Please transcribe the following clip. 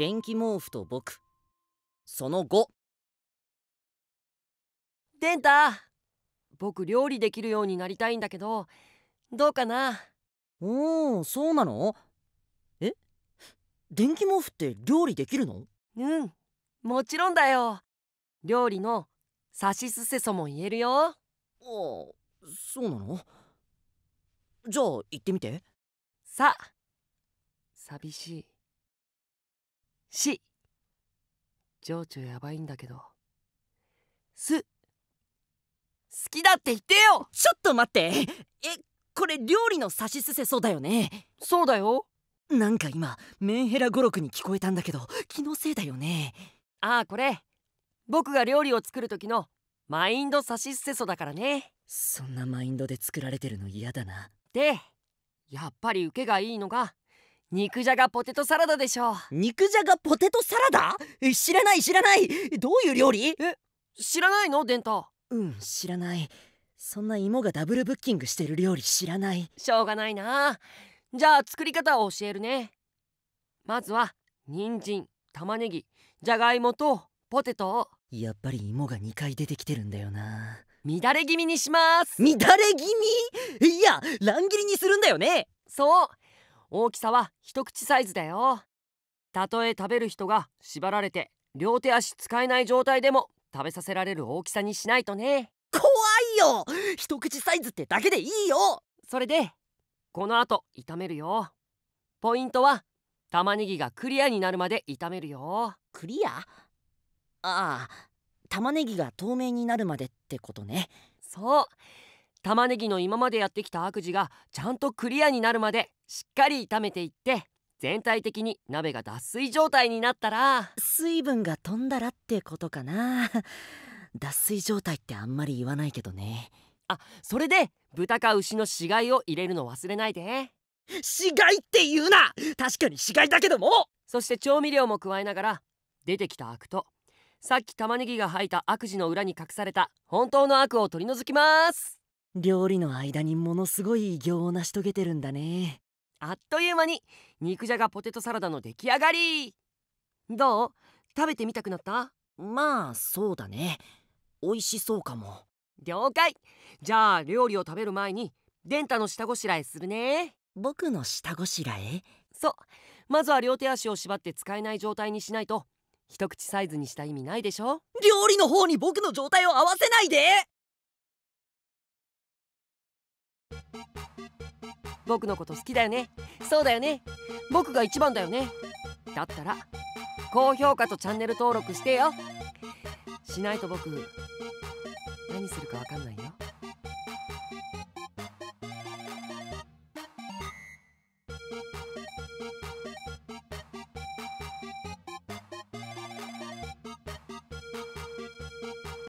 電気毛布と僕その後デンタ僕料理できるようになりたいんだけどどうかなおおそうなのえ電気毛布って料理できるのうんもちろんだよ料理のさしすせそも言えるよああそうなのじゃあ行ってみてさ寂しいし情緒やばいんだけどす好きだって言ってよちょっと待ってえこれ料理の差しすせそうだよねそうだよなんか今メンヘラ語録に聞こえたんだけど気のせいだよねああこれ僕が料理を作る時のマインド差しすせそだからねそんなマインドで作られてるの嫌だなでやっぱり受けがいいのが肉じゃがポテトサラダでしょう肉じゃがポテトサラダ知らない知らないどういう料理え知らないのデンタうん知らないそんな芋がダブルブッキングしてる料理知らないしょうがないなじゃあ作り方を教えるねまずは人参玉ねぎじゃがいもとポテトやっぱり芋が2回出てきてるんだよな乱れ気味にします乱れ気味いや乱切りにするんだよねそう大きさは一口サイズだよたとえ食べる人が縛られて両手足使えない状態でも食べさせられる大きさにしないとね怖いよ一口サイズってだけでいいよそれでこの後炒めるよポイントは玉ねぎがクリアになるまで炒めるよクリアああ玉ねぎが透明になるまでってことねそう玉ねぎの今までやってきた悪事がちゃんとクリアになるまでしっかり炒めていって全体的に鍋が脱水状態になったら水分が飛んだらってことかな 脱水状態ってあんまり言わないけどねあそれで豚か牛の死骸を入れるの忘れないで死骸って言うな確かに死骸だけどもそして調味料も加えながら出てきた悪とさっき玉ねぎが吐いた悪事の裏に隠された本当の悪を取り除きます料理の間にものすごい偉業を成し遂げてるんだねあっという間に肉じゃがポテトサラダの出来上がりどう食べてみたくなったまあそうだね美味しそうかも了解じゃあ料理を食べる前にデンタの下ごしらえするね僕の下ごしらえそうまずは両手足を縛って使えない状態にしないと一口サイズにした意味ないでしょ料理の方に僕の状態を合わせないで僕のこと好きだよねそうだよね僕が一番だよねだったら高評価とチャンネル登録してよしないと僕何するかわかんないよ